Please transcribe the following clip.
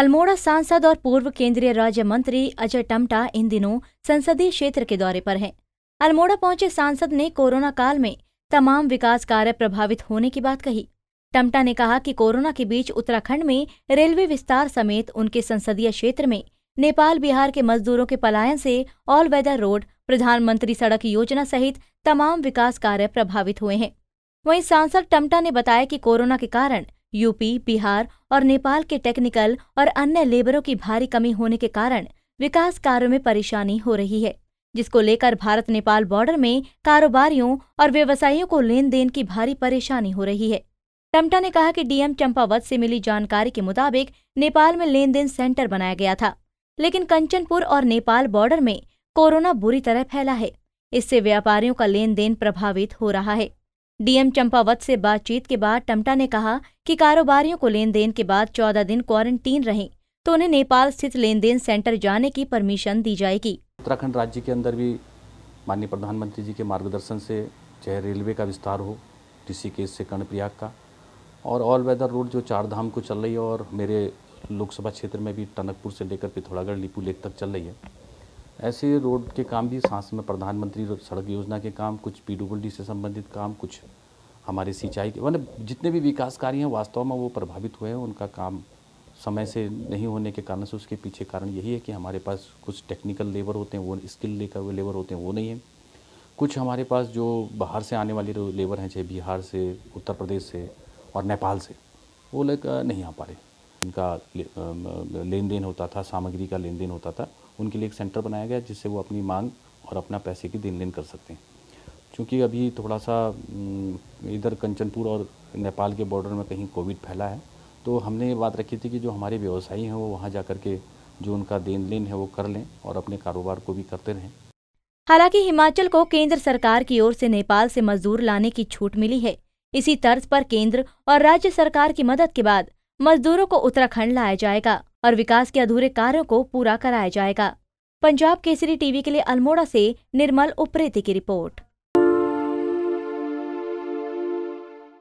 अल्मोड़ा सांसद और पूर्व केंद्रीय राज्य मंत्री अजय टमटा इन दिनों संसदीय क्षेत्र के दौरे पर हैं। अल्मोड़ा पहुंचे सांसद ने कोरोना काल में तमाम विकास कार्य प्रभावित होने की बात कही टमटा ने कहा कि कोरोना के बीच उत्तराखंड में रेलवे विस्तार समेत उनके संसदीय क्षेत्र में नेपाल बिहार के मजदूरों के पलायन से ऑल वेदर रोड प्रधानमंत्री सड़क योजना सहित तमाम विकास कार्य प्रभावित हुए हैं वहीं सांसद टमटा ने बताया कि कोरोना के कारण यूपी बिहार और नेपाल के टेक्निकल और अन्य लेबरों की भारी कमी होने के कारण विकास कार्यों में परेशानी हो रही है जिसको लेकर भारत नेपाल बॉर्डर में कारोबारियों और व्यवसायियों को लेन देन की भारी परेशानी हो रही है टमटा ने कहा कि डीएम चंपावत से मिली जानकारी के मुताबिक नेपाल में लेन देन सेंटर बनाया गया था लेकिन कंचनपुर और नेपाल बॉर्डर में कोरोना बुरी तरह फैला है इससे व्यापारियों का लेन देन प्रभावित हो रहा है डीएम चंपावत से बातचीत के बाद टमटा ने कहा कि कारोबारियों को लेन देन के बाद चौदह दिन क्वारंटीन रहें तो उन्हें नेपाल स्थित लेन देन सेंटर जाने की परमिशन दी जाएगी उत्तराखंड राज्य के अंदर भी माननीय प्रधानमंत्री जी के मार्गदर्शन से चाहे रेलवे का विस्तार हो ऋषिकेश से कर्णप्रयाग का और ऑल वेदर रोड जो चार धाम को चल रही है और मेरे लोकसभा क्षेत्र में भी टनकपुर से लेकर पिथौरागढ़ लिपू लेक तक चल रही है ऐसे रोड के काम भी सांस में प्रधानमंत्री सड़क योजना के काम कुछ पीडब्ल्यूडी से संबंधित काम कुछ हमारे सिंचाई के मतलब जितने भी विकास कार्य हैं वास्तव में वो प्रभावित हुए हैं उनका काम समय से नहीं होने के कारण से उसके पीछे कारण यही है कि हमारे पास कुछ टेक्निकल लेबर होते हैं वो स्किल लेकर हुए लेबर होते हैं वो नहीं है कुछ हमारे पास जो बाहर से आने वाले लेबर हैं चाहे बिहार से उत्तर प्रदेश से और नेपाल से वो लेकर नहीं आ पा रहे इनका लेन देन होता था सामग्री का लेन देन होता था उनके लिए एक सेंटर बनाया गया जिससे वो अपनी मांग और अपना पैसे की लेन देन कर सकते हैं क्योंकि अभी थोड़ा सा इधर कंचनपुर और नेपाल के बॉर्डर में कहीं कोविड फैला है तो हमने ये बात रखी थी कि जो हमारे व्यवसायी हैं वो वहाँ जा कर के जो उनका देन लेन है वो कर लें और अपने कारोबार को भी करते रहें हालांकि हिमाचल को केंद्र सरकार की ओर से नेपाल से मजदूर लाने की छूट मिली है इसी तर्ज पर केंद्र और राज्य सरकार की मदद के बाद मजदूरों को उत्तराखंड लाया जाएगा और विकास के अधूरे कार्यों को पूरा कराया जाएगा पंजाब केसरी टीवी के लिए अल्मोड़ा से निर्मल उप्रेती की रिपोर्ट